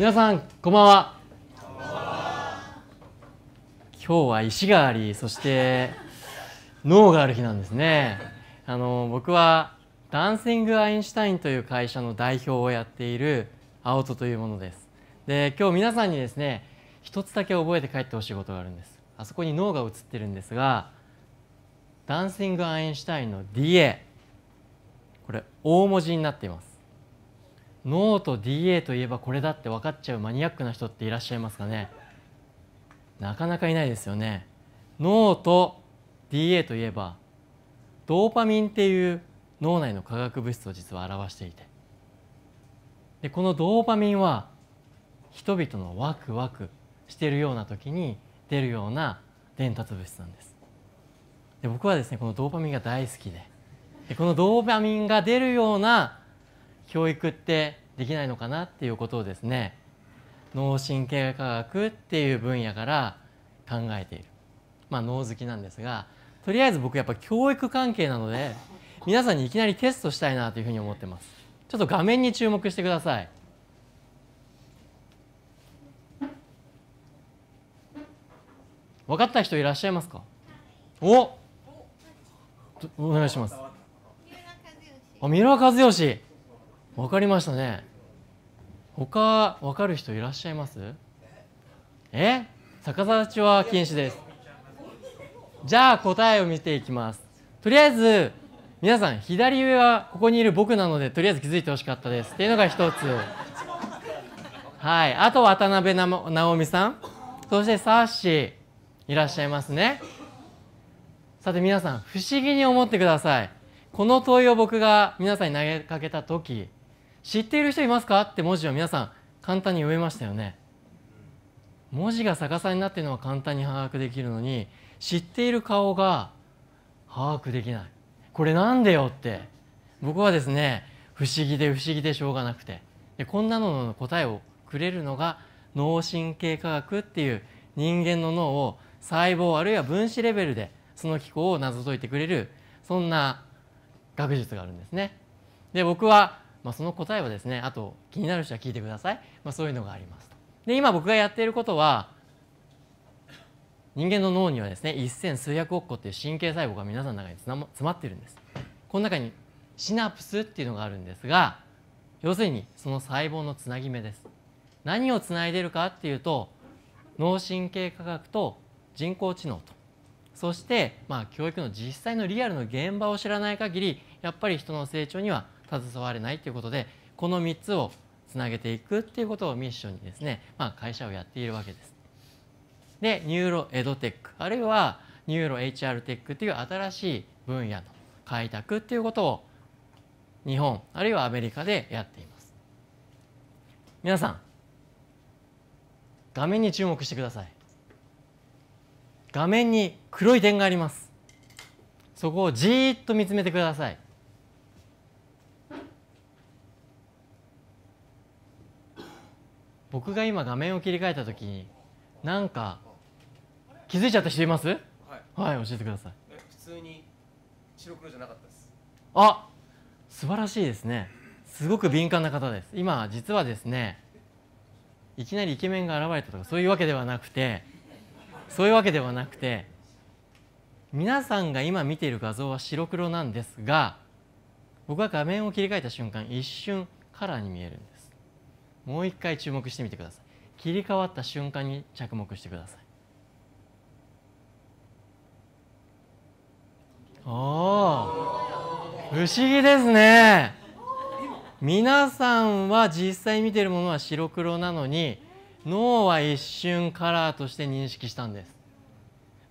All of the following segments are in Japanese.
皆さんこんばんは今日は石がありそして脳がある日なんですねあの僕はダンシング・アインシュタインという会社の代表をやっている青戸というものですで今日皆さんにですね一つだけ覚えて帰ってほしいことがあるんですあそこに脳が映ってるんですがダンシング・アインシュタインの DA これ大文字になっています脳と DA といえばこれだって分かっちゃうマニアックな人っていらっしゃいますかねなかなかいないですよね脳と DA といえばドーパミンっていう脳内の化学物質を実は表していてでこのドーパミンは人々のワクワクしてるような時に出るような伝達物質なんですで僕はですねこのドーパミンが大好きででこのドーパミンが出るような教育ってできないのかなっていうことをですね脳神経科学っていう分野から考えている、まあ、脳好きなんですがとりあえず僕やっぱ教育関係なので皆さんにいきなりテストしたいなというふうに思ってますちょっと画面に注目してください分かった人いらっしゃいますかおお願いしますあ三浦和義分かりましたね他分かる人いらっしゃいますえ逆さ立ちは禁止ですじゃあ答えを見ていきますとりあえず皆さん左上はここにいる僕なのでとりあえず気づいてほしかったですっていうのが一つはいあと渡辺直美さんそしてサッシーいらっしゃいますねさて皆さん不思議に思ってくださいこの問いを僕が皆さんに投げかけた時知っている人いますかって文字を皆さん簡単に読めましたよね文字が逆さになっているのは簡単に把握できるのに知っている顔が把握できないこれなんでよって僕はですね不思議で不思議でしょうがなくてでこんなのの答えをくれるのが脳神経科学っていう人間の脳を細胞あるいは分子レベルでその機構を謎解いてくれるそんな学術があるんですね。で僕はまあ、その答えはですねあと気になる人は聞いてください、まあ、そういうのがありますで今僕がやっていることは人間の脳にはですね一千数百億個っていう神経細胞が皆さんの中につま、詰まってるんですこの中にシナプスっていうのがあるんですが要するにその細胞のつなぎ目です何をつないでるかっていうと脳神経科学と人工知能とそしてまあ教育の実際のリアルの現場を知らない限りやっぱり人の成長には携われないということでこの3つをつなげていくっていうことをミッションにですね、まあ、会社をやっているわけです。でニューロエドテックあるいはニューロ HR テックっていう新しい分野の開拓っていうことを日本あるいはアメリカでやっています皆さん画面に注目してください画面に黒い点がありますそこをじーっと見つめてください僕が今画面を切り替えた時になんか気づいちゃった人いますはい、はい、教えてください普通に白黒じゃなかったですあ素晴らしいですねすごく敏感な方です今実はですねいきなりイケメンが現れたとかそういうわけではなくてそういうわけではなくて皆さんが今見ている画像は白黒なんですが僕は画面を切り替えた瞬間一瞬カラーに見えるんですもう一回注目してみてください切り替わった瞬間に着目してくださいおお不思議ですね皆さんは実際見てるものは白黒なのに脳は一瞬カラーとして認識したんです、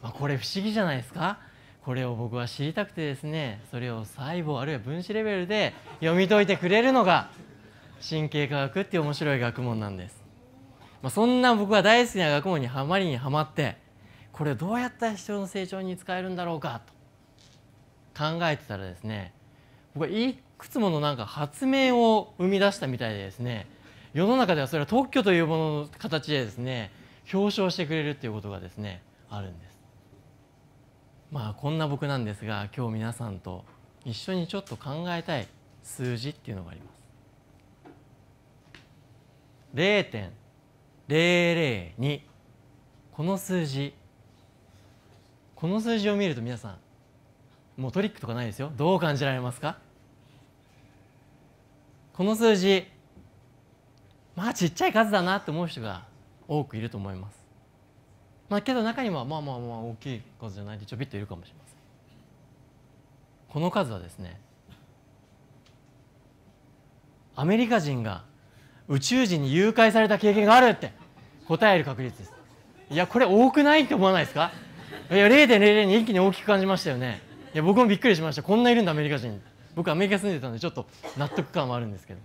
まあ、これ不思議じゃないですかこれを僕は知りたくてですねそれを細胞あるいは分子レベルで読み解いてくれるのが神経科学っていう面白い学問なんです、まあ、そんな僕は大好きな学問にはまりにはまってこれどうやったら人の成長に使えるんだろうかと考えてたらですね僕はいくつものなんか発明を生み出したみたいでですね世の中ではそれは特許というものの形でですね表彰してくれるっていうことがですねあるんですまあこんな僕なんですが今日皆さんと一緒にちょっと考えたい数字っていうのがあります0.002この数字この数字を見ると皆さんもうトリックとかないですよどう感じられますかこの数字まあちっちゃい数だなって思う人が多くいると思いますまあけど中にはまあまあまあ大きい数じゃないでちょびっといるかもしれませんこの数はですねアメリカ人が宇宙人に誘拐された経験があるって答える確率ですいやこれ多くないって思わないですかいや0.00に一気に大きく感じましたよねいや僕もびっくりしましたこんないるんだアメリカ人僕アメリカ住んでたんでちょっと納得感もあるんですけど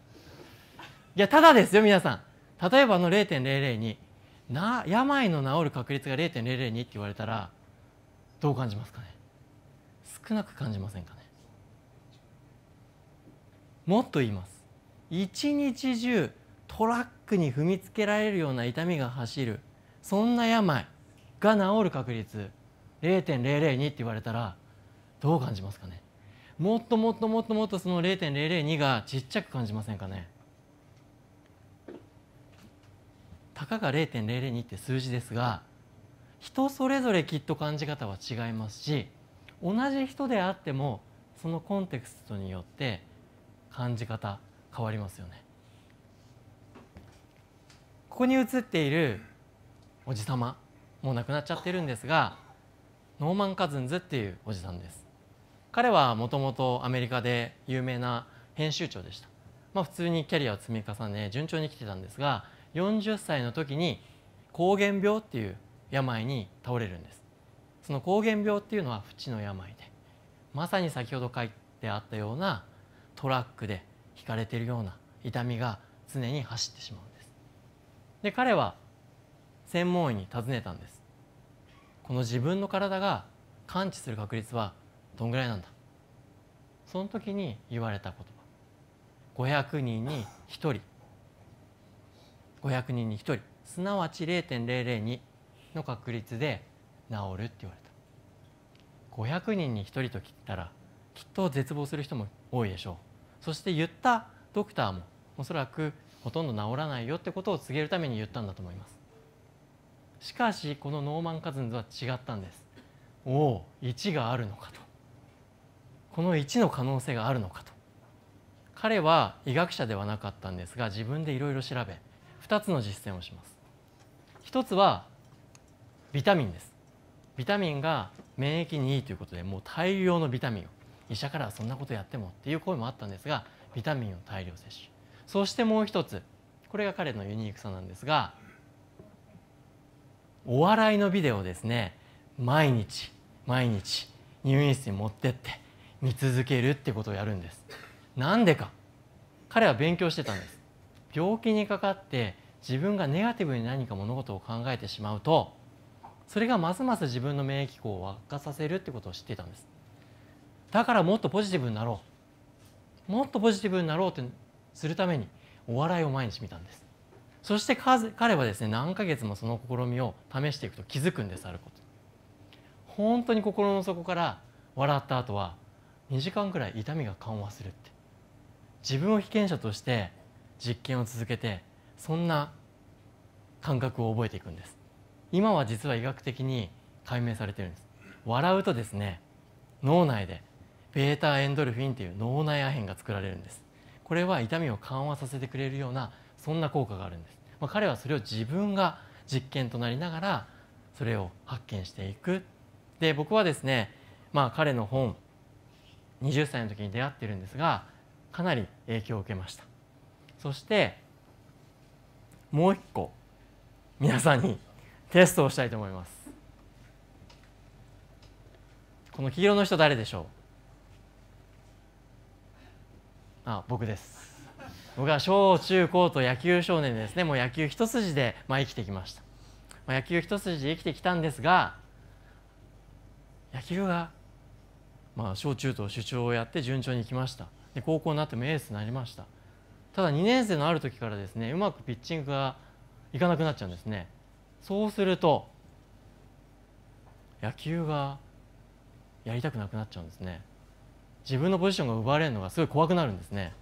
いやただですよ皆さん例えばあの0.00にな病の治る確率が0.002って言われたらどう感じますかね少なく感じませんかねもっと言います一日中トラックに踏みつけられるような痛みが走るそんな病が治る確率0.002って言われたらどう感じますかねもっともっともっともっとその0.002がちっちゃく感じませんかねたかが0.002って数字ですが人それぞれきっと感じ方は違いますし同じ人であってもそのコンテクストによって感じ方変わりますよねここに写っているおじさまもう亡くなっちゃってるんですがノーマン・カズンズっていうおじさんです彼はもともとアメリカで有名な編集長でした、まあ、普通にキャリアを積み重ね順調に来てたんですが40歳の時に膠原病っていう病に倒れるんですその膠原病っていうのは不治の病でまさに先ほど書いてあったようなトラックで引かれているような痛みが常に走ってしまうで彼は専門医に尋ねたんですこの自分の体が感知する確率はどんぐらいなんだその時に言われた言葉500人に1人500人に1人すなわち0.002の確率で治るって言われた500人に1人と聞いたらきっと絶望する人も多いでしょうそして言ったドクターもおそらくほとんど治らないよってことを告げるために言ったんだと思いますしかしこのノーマンカズンズは違ったんですおお1があるのかとこの1の可能性があるのかと彼は医学者ではなかったんですが自分でいろいろ調べ2つの実践をします1つはビタミンですビタミンが免疫にいいということでもう大量のビタミンを医者からはそんなことやってもっていう声もあったんですがビタミンを大量摂取そしてもう一つこれが彼のユニークさなんですがお笑いのビデオをですね毎日毎日入院室に持ってって見続けるってことをやるんですなんでか彼は勉強してたんです病気にかかって自分がネガティブに何か物事を考えてしまうとそれがますます自分の免疫機を悪化させるってことを知っていたんですだからもっとポジティブになろうもっとポジティブになろうってするためにお笑いを毎日見たんですそして彼はですね何ヶ月もその試みを試していくと気づくんですあること本当に心の底から笑った後は2時間くらい痛みが緩和するって自分を被験者として実験を続けてそんな感覚を覚えていくんです今は実は医学的に解明されてるんです笑うとですね脳内でベータエンドルフィンという脳内アヘンが作られるんですこれは痛みを緩和させてくれるようなそんな効果があるんです、まあ、彼はそれを自分が実験となりながらそれを発見していくで僕はですね、まあ、彼の本20歳の時に出会ってるんですがかなり影響を受けましたそしてもう一個皆さんにテストをしたいと思いますこの黄色の人誰でしょうあ僕です僕は小中高と野球少年ですねもう野球一筋で、まあ、生きてきました、まあ、野球一筋で生きてきたんですが野球が、まあ、小中と主張をやって順調にいきましたで高校になってもエースになりましたただ2年生のある時からですねうまくピッチングがいかなくなっちゃうんですねそうすると野球がやりたくなくなっちゃうんですね自分のポジションが奪われるのがすごい怖くなるんですね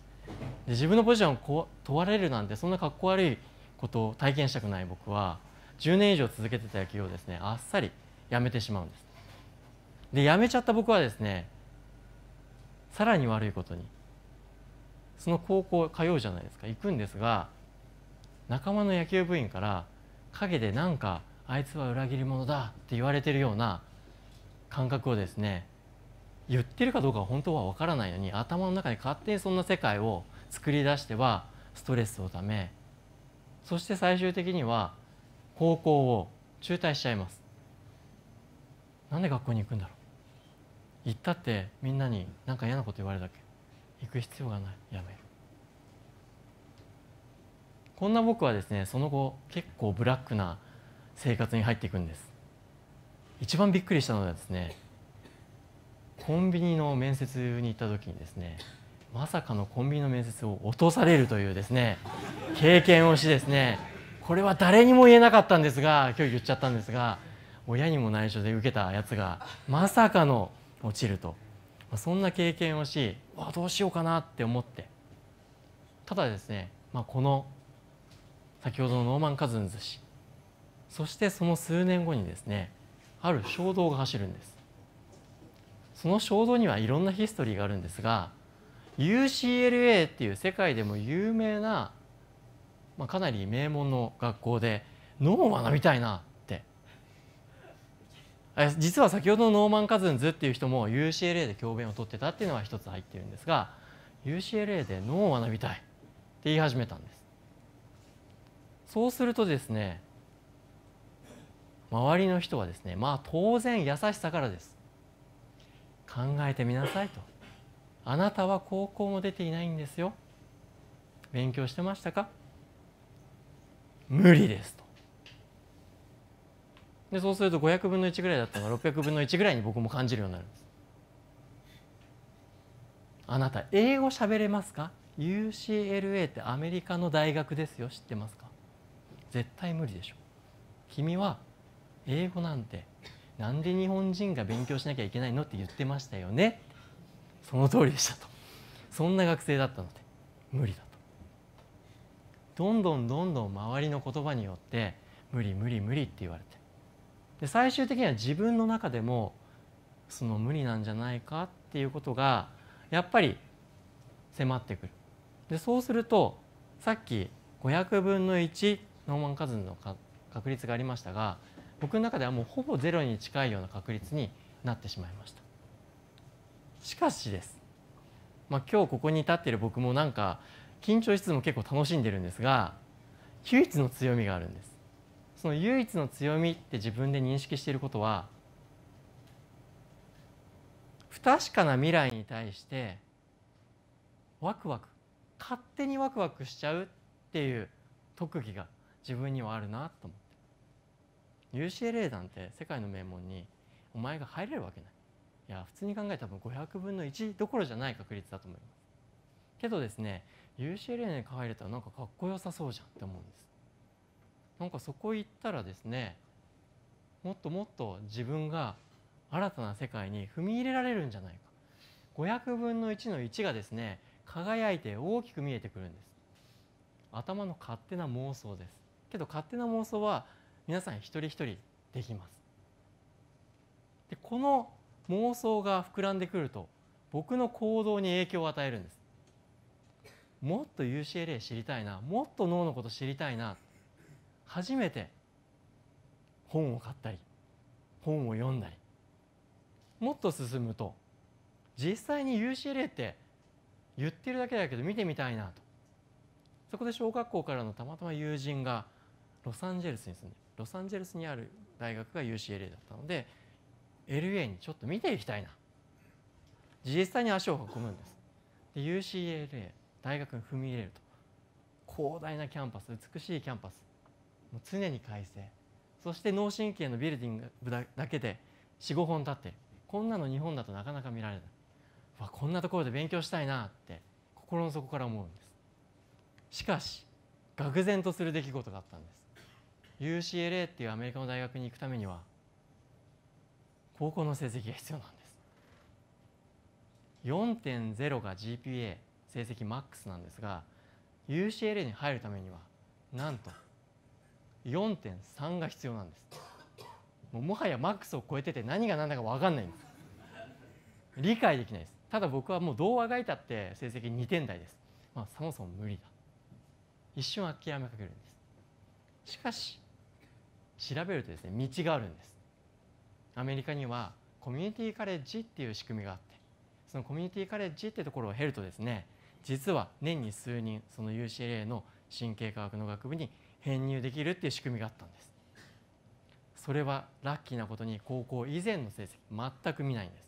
で自分のポジションを問われるなんてそんなかっこ悪いことを体験したくない僕は10年以上続けてた野球をですねあっさりやめてしまうんですでやめちゃった僕はですねさらに悪いことにその高校通うじゃないですか行くんですが仲間の野球部員から陰でなんかあいつは裏切り者だって言われてるような感覚をですね言ってるかどうかは本当は分からないのに頭の中で勝手にそんな世界を作り出してはストレスをためそして最終的には高校を中退しちゃいますなんで学校に行くんだろう行ったってみんなに何か嫌なこと言われたっけ行く必要がないやめるこんな僕はですねその後結構ブラックな生活に入っていくんです一番びっくりしたのはですねコンビニの面接に行った時にですねまさかのコンビニの面接を落とされるというですね経験をしですねこれは誰にも言えなかったんですが今日言っちゃったんですが親にも内緒で受けたやつがまさかの落ちるとそんな経験をしわどうしようかなって思ってただですね、まあ、この先ほどのノーマン・カズンズ氏そしてその数年後にですねある衝動が走るんです。その衝動にはいろんなヒストリーがあるんですが UCLA っていう世界でも有名な、まあ、かなり名門の学校でノーマ学びたいなって実は先ほどのノーマン・カズンズっていう人も UCLA で教鞭をとってたっていうのは一つ入ってるんですが UCLA で脳を学びたいって言い始めたんですそうするとですね周りの人はですねまあ当然優しさからです考えてみなさいとあなたは高校も出ていないんですよ勉強してましたか無理ですとでそうすると500分の1ぐらいだったのが600分の1ぐらいに僕も感じるようになるんですあなた英語喋れますか UCLA ってアメリカの大学ですよ知ってますか絶対無理でしょ君は英語なんてなんで日本人が勉強しなきゃいけないのって言ってましたよねその通りでしたとそんな学生だったので無理だとどんどんどんどん周りの言葉によって無理無理無理って言われてで最終的には自分の中でもその無理なんじゃないかっていうことがやっぱり迫ってくるでそうするとさっき500分の1ノーマンカズンの確率がありましたが僕の中ではもうほぼゼロに近いような確率になってしまいましたしかしです、まあ、今日ここに立っている僕もなんか緊張しつつも結構楽しんでるんですが唯一の強みがあるんですその唯一の強みって自分で認識していることは不確かな未来に対してワクワク勝手にワクワクしちゃうっていう特技が自分にはあるなと思う UCLA なんて世界の名門にお前が入れるわけないいや普通に考えたら500分の1どころじゃない確率だと思いますけどですね UCLA に入れたらなんかかっこよさそうじゃんって思うんですなんかそこ行ったらですねもっともっと自分が新たな世界に踏み入れられるんじゃないか500分の1の1がですね輝いて大きく見えてくるんです頭の勝手な妄想ですけど勝手な妄想は皆さん一人一人できます。でこの妄想が膨らんでくると僕の行動に影響を与えるんです。もっと UCLA 知りたいなもっと脳のこと知りたいな初めて本を買ったり本を読んだりもっと進むと実際に UCLA って言ってるだけだけど見てみたいなとそこで小学校からのたまたま友人がロサンゼルスに住んでロサンゼルスにある大学が UCLA だったので LA にちょっと見ていきたいな実際に足を運ぶんですで UCLA 大学に踏み入れると広大なキャンパス美しいキャンパスもう常に快晴そして脳神経のビルディングだけで45本立ってこんなの日本だとなかなか見られないわこんなところで勉強したいなって心の底から思うんですしかし愕然とする出来事があったんです UCLA っていうアメリカの大学に行くためには高校の成績が必要なんです4.0が GPA 成績マックスなんですが UCLA に入るためにはなんと4.3が必要なんですもうもはやマックスを超えてて何が何だか分かんないんです理解できないですただ僕はもう童話がいたって成績2点台ですまあそもそも無理だ一瞬諦めかけるんですしかし調べるとですね道があるんですアメリカにはコミュニティカレッジっていう仕組みがあってそのコミュニティカレッジってところを経るとですね実は年に数人その UCLA の神経科学の学部に編入できるっていう仕組みがあったんですそれはラッキーなことに高校以前の成績全く見ないんです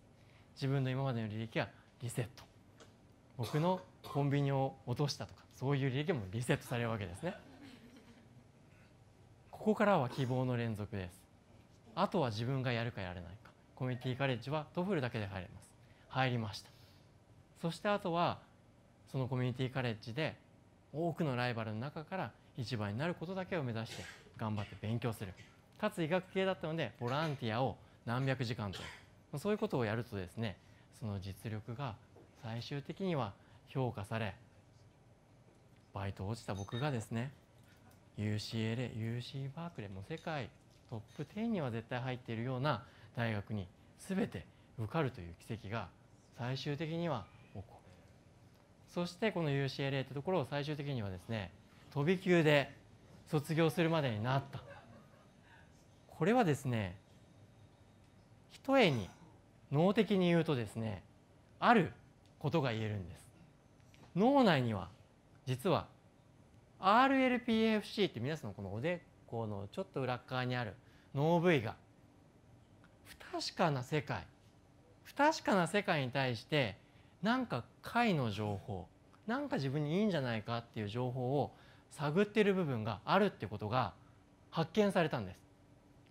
自分の今までの履歴はリセット僕のコンビニを落としたとかそういう履歴もリセットされるわけですねここからは希望の連続ですあとは自分がやるかやらないかコミュニティカレッジはトフルだけで入れます入りましたそしてあとはそのコミュニティカレッジで多くのライバルの中から一番になることだけを目指して頑張って勉強するかつ医学系だったのでボランティアを何百時間とそういうことをやるとですねその実力が最終的には評価されバイト落ちた僕がですね UCLA、UC バークレーも世界トップ10には絶対入っているような大学に全て受かるという奇跡が最終的には起こるそしてこの UCLA ってところを最終的にはですね飛び級で卒業するまでになったこれはですねひとえに脳的に言うとですねあることが言えるんです脳内には実は RLPAFC って皆さんのこのおでこのちょっと裏側にある脳部位が不確かな世界不確かな世界に対してなんか解の情報なんか自分にいいんじゃないかっていう情報を探ってる部分があるってことが発見されたんです。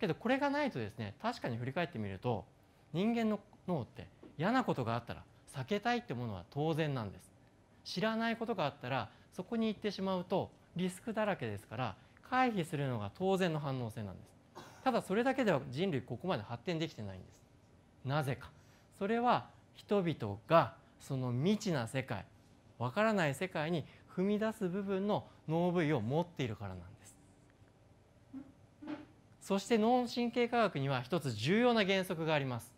けどこれがないとですね確かに振り返ってみると人間の脳って嫌なことがあったら避けたいってものは当然なんです。知らないことがあったらそこに行ってしまうとリスクだらけですから回避するのが当然の反応性なんですただそれだけでは人類ここまで発展できてないんですなぜかそれは人々がその未知な世界わからない世界に踏み出す部分の脳部位を持っているからなんですそして脳神経科学には一つ重要な原則があります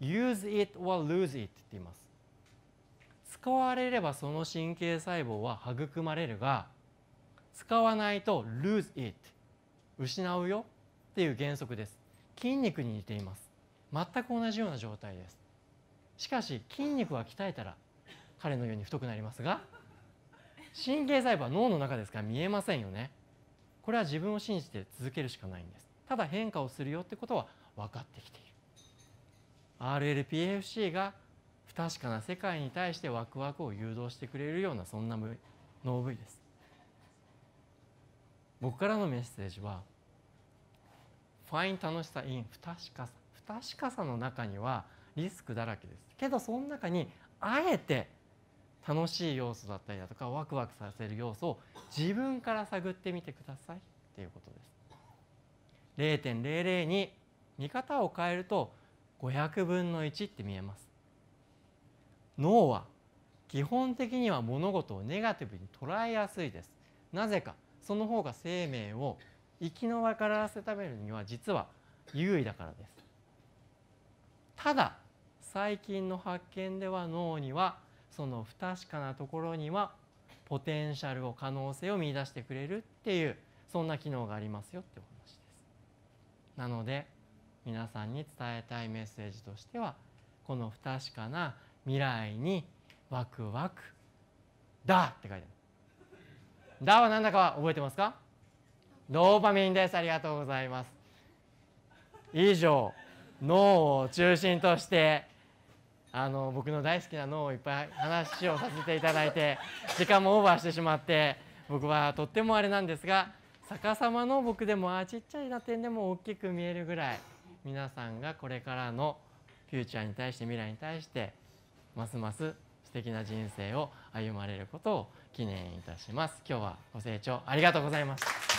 use it or lose it って言います使われればその神経細胞は育まれるが使わないと lose it 失うよっていう原則です筋肉に似ています全く同じような状態ですしかし筋肉は鍛えたら彼のように太くなりますが神経細胞は脳の中ですから見えませんよねこれは自分を信じて続けるしかないんですただ変化をするよってことは分かってきている RLPFC が不確かな世界に対してワクワクを誘導してくれるようなそんな脳部位です僕からのメッセージは「ファイン楽しさイン不確かさ」不確かさの中にはリスクだらけですけどその中にあえて楽しい要素だったりだとかワクワクさせる要素を自分から探ってみてくださいっていうことです。0.00に見方を変えると500分の1って見えます。脳は基本的には物事をネガティブに捉えやすいです。なぜかその方が生命を生きの分からせためるには実は優位だからですただ最近の発見では脳にはその不確かなところにはポテンシャルを可能性を見出してくれるっていうそんな機能がありますよってお話ですなので皆さんに伝えたいメッセージとしてはこの不確かな未来にワクワクだって書いてあるダは何だか覚えてますかドーパミンですありがとうございます以上脳を中心としてあの僕の大好きな脳をいっぱい話をさせていただいて時間もオーバーしてしまって僕はとってもあれなんですが逆さまの僕でもあちっちゃいテ点でも大きく見えるぐらい皆さんがこれからのフューチャーに対して未来に対してますます素敵な人生を歩まれることを記念いたします今日はご清聴ありがとうございました